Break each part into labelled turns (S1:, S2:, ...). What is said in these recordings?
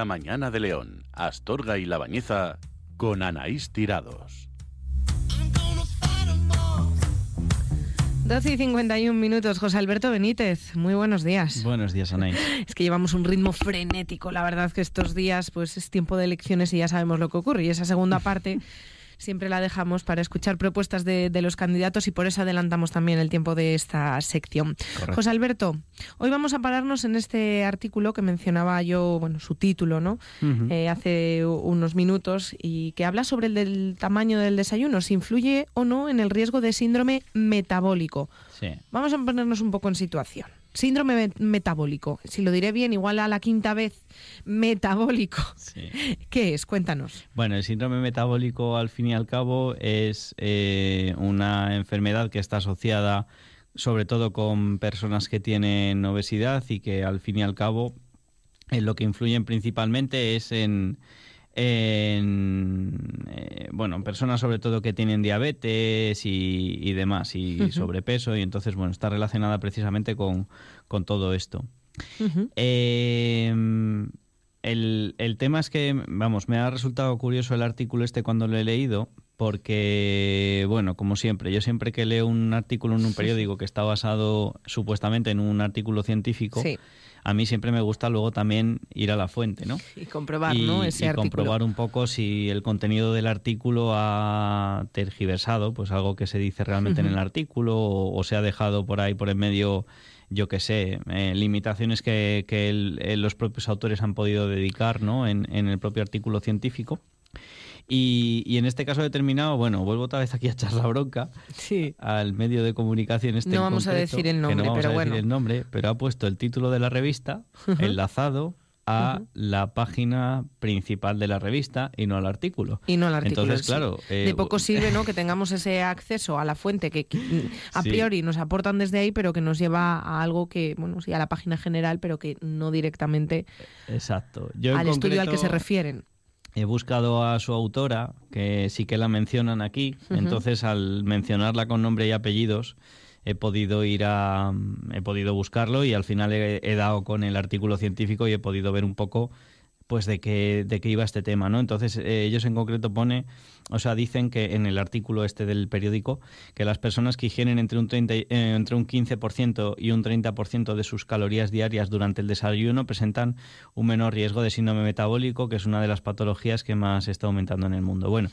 S1: La mañana de León, Astorga y La Bañeza con Anaís Tirados.
S2: 12 y 51 minutos, José Alberto Benítez. Muy buenos días. Buenos días, Anaís. Es que llevamos un ritmo frenético, la verdad que estos días pues es tiempo de elecciones y ya sabemos lo que ocurre. Y esa segunda parte siempre la dejamos para escuchar propuestas de, los candidatos y por eso adelantamos también el tiempo de esta sección. José Alberto, hoy vamos a pararnos en este artículo que mencionaba yo, bueno, su título, ¿no? Eh, hace unos minutos y que habla sobre el tamaño del desayuno, si influye o no en el riesgo de síndrome metabólico. Sí. Vamos a ponernos un poco en situación síndrome metabólico. Si lo diré bien, igual a la quinta vez, metabólico. ¿Qué es? Cuéntanos.
S1: Bueno, el síndrome metabólico, al fin y al cabo, es eh, una enfermedad que está asociada sobre todo con personas que tienen obesidad y que al fin y al cabo eh, lo que influyen principalmente es en, en eh, bueno, personas sobre todo que tienen diabetes y, demás, y sobrepeso, y entonces, bueno, está relacionada precisamente con, con todo esto. Em, el, tema es que, vamos, me ha resultado curioso el artículo este cuando lo he leído, porque, bueno, como siempre, yo siempre que leo un artículo en un periódico que está basado supuestamente en un artículo científico, a mí siempre me gusta luego también ir a la fuente, ¿no? Y comprobar, ¿no? y comprobar un poco si el contenido del artículo ha tergiversado, pues algo que se dice realmente en el artículo o, se ha dejado por ahí por en medio yo qué sé, eh, limitaciones que, eh, los propios autores han podido dedicar ¿no? en, en el propio artículo científico. Y, en este caso determinado, bueno, vuelvo otra vez aquí a echar la bronca al medio de comunicación este. No vamos a decir el nombre, no vamos pero a decir el nombre, pero ha puesto el título de la revista enlazado a la página principal de la revista y no al artículo. Y no al artículo. Entonces, claro. de eh, poco sirve ¿no?
S2: que tengamos ese acceso a la fuente que a priori nos aportan desde ahí, pero que nos lleva a algo que, bueno, sí, a la página general, pero que no directamente
S1: Exacto. al estudio al que se refieren he buscado a su autora, que sí que la mencionan aquí, entonces al mencionarla con nombre y apellidos he podido ir a he podido buscarlo y al final he dado con el artículo científico y he podido ver un poco pues de qué, de iba este tema, ¿no? Entonces, eh, ellos en concreto pone, o sea, dicen que en el artículo este del periódico, que las personas que higienen entre un, 30, eh, entre un 15% y un 30% de sus calorías diarias durante el desayuno presentan un menor riesgo de síndrome metabólico, que es una de las patologías que más está aumentando en el mundo. Bueno,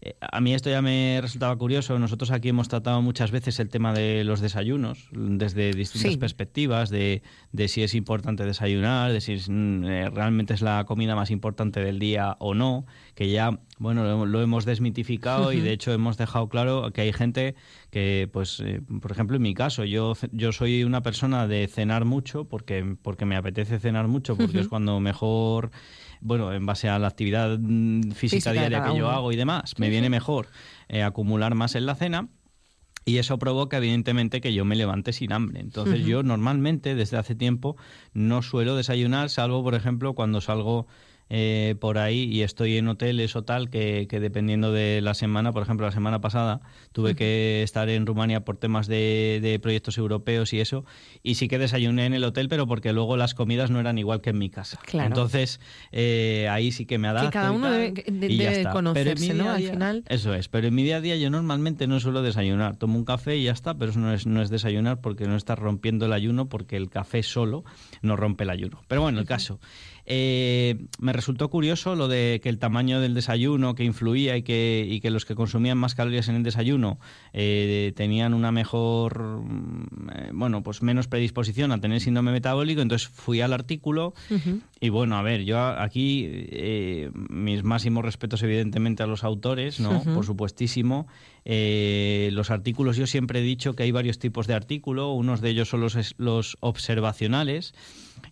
S1: eh, a mí esto ya me resultaba curioso. Nosotros aquí hemos tratado muchas veces el tema de los desayunos, desde distintas perspectivas, de, si es importante desayunar, de si mm, realmente es la comida más importante del día o no, que ya, bueno, lo, hemos desmitificado y de hecho hemos dejado claro que hay gente que, pues, eh, por ejemplo, en mi caso, yo, yo soy una persona de cenar mucho porque, porque me apetece cenar mucho, porque es cuando mejor bueno, en base a la actividad mm, física, diaria que yo hago y demás, me viene mejor eh, acumular más en la cena y eso provoca, evidentemente, que yo me levante sin hambre. Entonces, yo normalmente, desde hace tiempo, no suelo desayunar, salvo, por ejemplo, cuando salgo eh, por ahí y estoy en hoteles o tal que, dependiendo de la semana, por ejemplo, la semana pasada tuve que estar en Rumania por temas de, proyectos europeos y eso, y sí que desayuné en el hotel, pero porque luego las comidas no eran igual que en mi casa. Entonces, eh, ahí sí que me ha dado cada uno de, al final. Eso es, pero en mi día a día yo normalmente no suelo desayunar, tomo un café y ya está, pero eso no es, no es desayunar porque no estás rompiendo el ayuno, porque el café solo no rompe el ayuno. Pero bueno, el caso. Eh, me resultó curioso lo de que el tamaño del desayuno que influía y que, y que los que consumían más calorías en el desayuno eh, tenían una mejor, mm, eh, bueno, pues menos predisposición a tener síndrome metabólico. Entonces fui al artículo y bueno, a ver, yo aquí eh, mis máximos respetos evidentemente a los autores, ¿no? Por supuestísimo. Eh, los artículos, yo siempre he dicho que hay varios tipos de artículo, unos de ellos son los, los observacionales,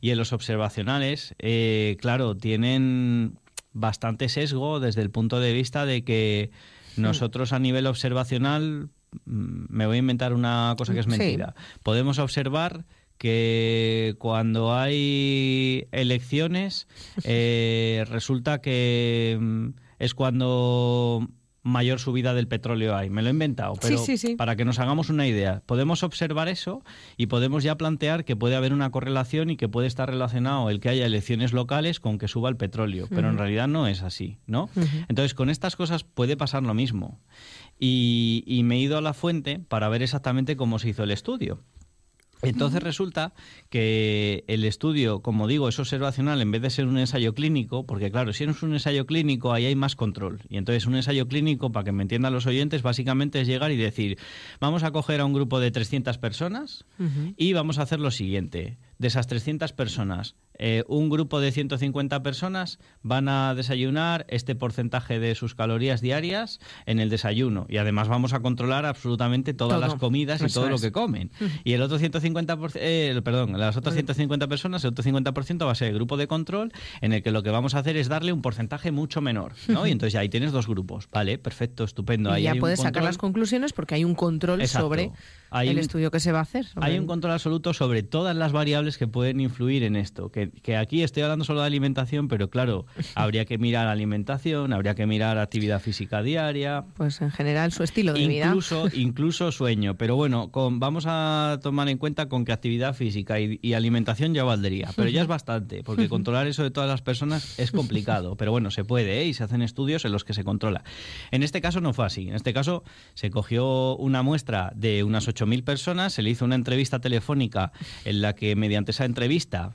S1: y en los observacionales, eh, claro, tienen bastante sesgo desde el punto de vista de que hmm. nosotros a nivel observacional, mm, me voy a inventar una cosa que es mentira, podemos observar que cuando hay elecciones eh, resulta que mm, es cuando mayor subida del petróleo hay. Me lo he inventado, pero para que nos hagamos una idea, podemos observar eso y podemos ya plantear que puede haber una correlación y que puede estar relacionado el que haya elecciones locales con que suba el petróleo, pero en realidad no es así, ¿no? Entonces, con estas cosas puede pasar lo mismo. y, me he ido a la fuente para ver exactamente cómo se hizo el estudio. Entonces resulta que el estudio, como digo, es observacional en vez de ser un ensayo clínico, porque claro, si es un ensayo clínico ahí hay más control. Y entonces un ensayo clínico, para que me entiendan los oyentes, básicamente es llegar y decir, vamos a coger a un grupo de 300 personas y vamos a hacer lo siguiente de esas 300 personas, eh, un grupo de 150 personas van a desayunar este porcentaje de sus calorías diarias en el desayuno. Y además vamos a controlar absolutamente todas las comidas y todo lo que comen. Y el otro 150%, eh, perdón, las otras 150 personas, el otro 50% va a ser el grupo de control en el que lo que vamos a hacer es darle un porcentaje mucho menor. ¿no? y entonces ya ahí tienes dos grupos. Vale, perfecto, estupendo. y ya puedes sacar las
S2: conclusiones porque hay un control sobre el estudio que se va a hacer. Hay un
S1: control absoluto sobre todas las variables que pueden influir en esto. Que, aquí estoy hablando solo de alimentación, pero claro, habría que mirar alimentación, habría que mirar actividad física diaria.
S2: Pues en general su estilo de vida.
S1: Incluso sueño. Pero bueno, vamos a tomar en cuenta con que actividad física y, alimentación ya valdría. Pero ya es bastante, porque controlar eso de todas las personas es complicado. Pero bueno, se puede ¿eh? y se hacen estudios en los que se controla. En este caso no fue así. En este caso se cogió una muestra de unas 8.000 personas, se le hizo una entrevista telefónica en la que me mediante esa entrevista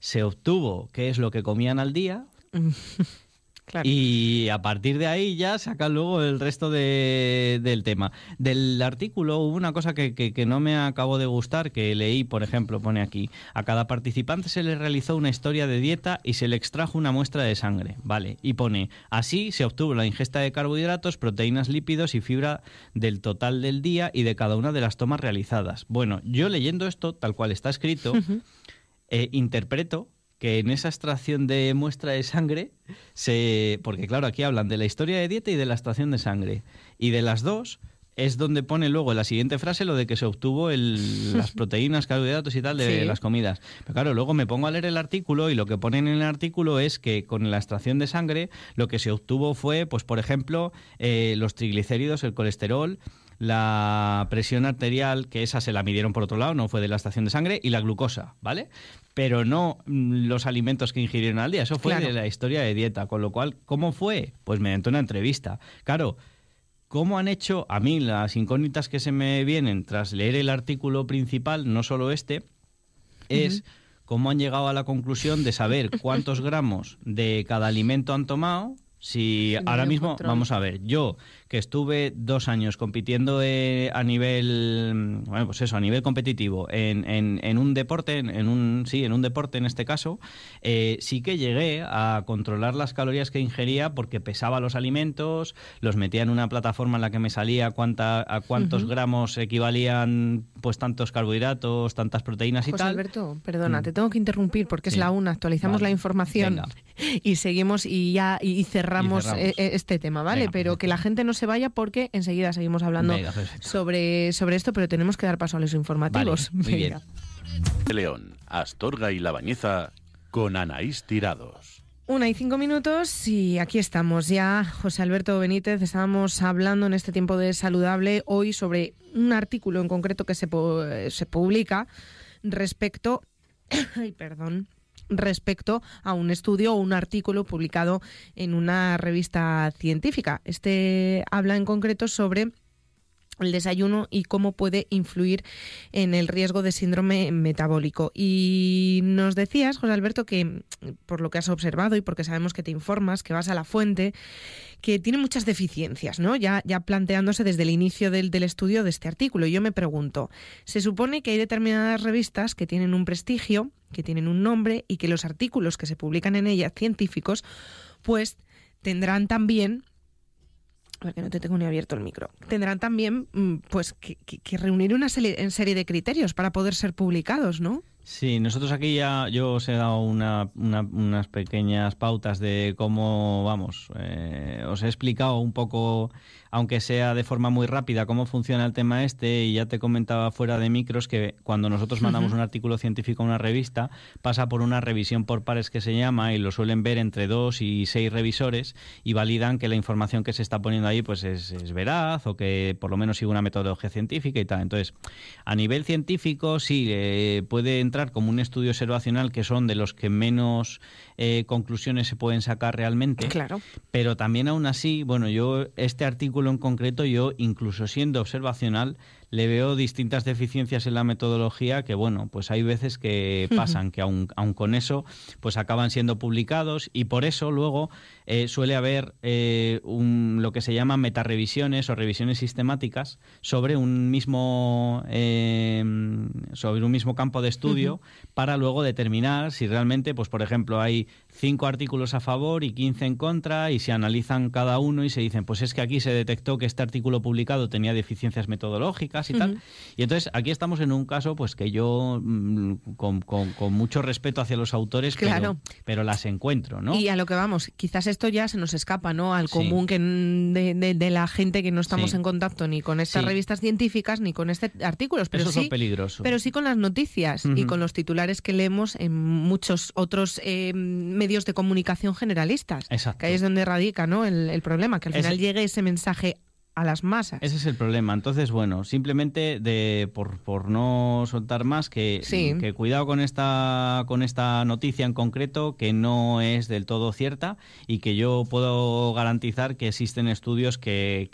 S1: se obtuvo qué es lo que comían al día Y a partir de ahí ya saca luego el resto del tema. Del artículo hubo una cosa que, no me acabó de gustar, que leí, por ejemplo, pone aquí, a cada participante se le realizó una historia de dieta y se le extrajo una muestra de sangre, ¿vale? Y pone, así se obtuvo la ingesta de carbohidratos, proteínas, lípidos y fibra del total del día y de cada una de las tomas realizadas. Bueno, yo leyendo esto, tal cual está escrito, eh, interpreto que en esa extracción de muestra de sangre se porque claro, aquí hablan de la historia de dieta y de la extracción de sangre y de las dos es donde pone luego la siguiente frase lo de que se obtuvo el, las proteínas, carbohidratos y tal de las comidas. Pero claro, luego me pongo a leer el artículo y lo que ponen en el artículo es que con la extracción de sangre lo que se obtuvo fue, pues por ejemplo, eh, los triglicéridos, el colesterol, la presión arterial, que esa se la midieron por otro lado, no fue de la estación de sangre, y la glucosa, ¿vale? Pero no mm, los alimentos que ingirieron al día, eso fue de la historia de dieta, con lo cual, ¿cómo fue? Pues mediante una entrevista. Claro, ¿Cómo han hecho a mí las incógnitas que se me vienen tras leer el artículo principal, no solo este, es cómo han llegado a la conclusión de saber cuántos gramos de cada alimento han tomado? Si ahora mismo, vamos a ver, yo que estuve dos años compitiendo eh, a nivel, bueno, pues eso, a nivel competitivo en, en, un deporte, en, un, sí, en un deporte en este caso, eh, sí que llegué a controlar las calorías que ingería porque pesaba los alimentos, los metía en una plataforma en la que me salía cuánta, a cuántos gramos equivalían pues tantos carbohidratos, tantas proteínas y tal. Alberto,
S2: perdona, mm. te tengo que interrumpir porque es la una, actualizamos la información y seguimos y ya y cerramos, eh, este tema, ¿vale? Pero que la gente no se vaya porque enseguida seguimos hablando sobre, sobre esto, pero tenemos que dar paso a los informativos.
S1: León, Astorga y La Bañeza con Anaís Tirados.
S2: Una y cinco minutos y aquí estamos ya, José Alberto Benítez. Estábamos hablando en este tiempo de saludable hoy sobre un artículo en concreto que se, se publica respecto, ay, perdón, respecto a un estudio o un artículo publicado en una revista científica. Este habla en concreto sobre el desayuno y cómo puede influir en el riesgo de síndrome metabólico. Y nos decías, José Alberto, que mm, por lo que has observado y porque sabemos que te informas, que vas a la fuente, que tiene muchas deficiencias, ¿no? Ya, planteándose desde el inicio del, del estudio de este artículo. Yo me pregunto, se supone que hay determinadas revistas que tienen un prestigio que tienen un nombre y que los artículos que se publican en ellas, científicos, pues tendrán también que no te tengo ni abierto el micro, tendrán también mm, pues que, reunir una serie de criterios para poder ser publicados, ¿no?
S1: Sí, nosotros aquí ya yo os he dado unas pequeñas pautas de cómo vamos. Eh, os he explicado un poco, aunque sea de forma muy rápida, cómo funciona el tema este y ya te comentaba fuera de micros que cuando nosotros mandamos un artículo científico a una revista pasa por una revisión por pares que se llama y lo suelen ver entre dos y seis revisores y validan que la información que se está poniendo ahí pues es, veraz o que por lo menos sigue una metodología científica y tal. Entonces, a nivel científico sí eh, puede entrar como un estudio observacional, que son de los que menos eh, conclusiones se pueden sacar realmente. Claro. Pero también aún así, bueno, yo este artículo en concreto, yo incluso siendo observacional, le veo distintas deficiencias en la metodología que, bueno, pues hay veces que pasan, que aun, con eso, pues acaban siendo publicados y por eso luego eh, suele haber eh, lo que se llama metarevisiones o revisiones sistemáticas sobre un mismo, em, sobre un mismo campo de estudio para luego determinar si realmente, pues por ejemplo, hay cinco artículos a favor y 15 en contra y se analizan cada uno y se dicen, pues es que aquí se detectó que este artículo publicado tenía deficiencias metodológicas y tal. Y entonces aquí estamos en un caso pues que yo mm, con, mucho respeto hacia los autores, claro. pero, las encuentro, ¿no? Y
S2: a lo que vamos, quizás esto ya se nos escapa, ¿no? Al común que de, la gente que no estamos en contacto ni con estas revistas científicas ni con este artículos, pero sí, Pero sí con las noticias y con los titulares que leemos en muchos otros medios eh, medios de comunicación generalistas. Exacto. Que ahí es donde radica ¿no? el, problema, que al final llegue ese mensaje a las masas. Ese
S1: es el problema. Entonces, bueno, simplemente de por, no soltar más que, que cuidado con esta con esta noticia en concreto que no es del todo cierta y que yo puedo garantizar que existen estudios que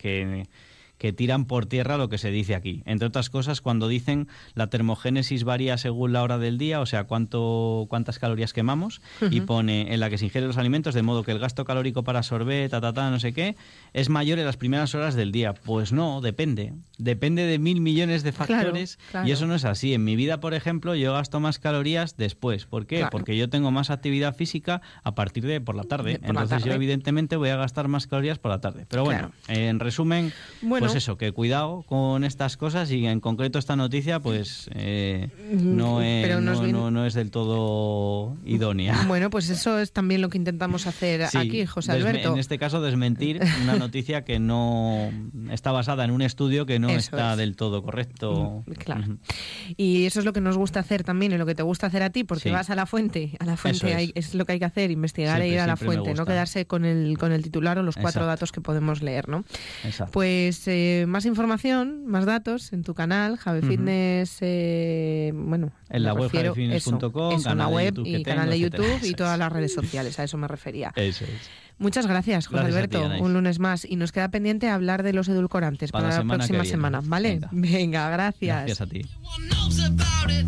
S1: que tiran por tierra lo que se dice aquí. Entre otras cosas, cuando dicen la termogénesis varía según la hora del día, o sea, cuánto, cuántas calorías quemamos, y pone en la que se ingieren los alimentos, de modo que el gasto calórico para sorber, ta, ta, ta, no sé qué, es mayor en las primeras horas del día. Pues no, depende. Depende de mil millones de factores, y eso no es así. En mi vida, por ejemplo, yo gasto más calorías después. ¿Por qué? Porque yo tengo más actividad física a partir de por la tarde. Entonces yo, evidentemente, voy a gastar más calorías por la tarde. Pero bueno, en resumen, pues pues eso, que cuidado con estas cosas y en concreto esta noticia, pues eh, mm, no, es, del todo idónea.
S2: Bueno, pues eso es también lo que intentamos hacer aquí, José Alberto. En este
S1: caso, desmentir una noticia que no está basada en un estudio que no está del todo correcto. Mm,
S2: claro. Y eso es lo que nos gusta hacer también y lo que te gusta hacer a ti, porque vas a la fuente. A la fuente es. lo que hay que hacer, investigar e ir a la fuente, no quedarse con el, con el titular o los cuatro datos que podemos leer, ¿no? Exacto. Pues. Eh, eh, más información, más datos en tu canal, Jave Fitness, eh, bueno, en la web javefitness.com, una web y canal de YouTube y todas las redes sociales, a eso me refería. Muchas gracias, José Alberto, un lunes más y nos queda pendiente hablar de los edulcorantes para, la, próxima semana, ¿vale? Venga gracias. Gracias
S1: a ti.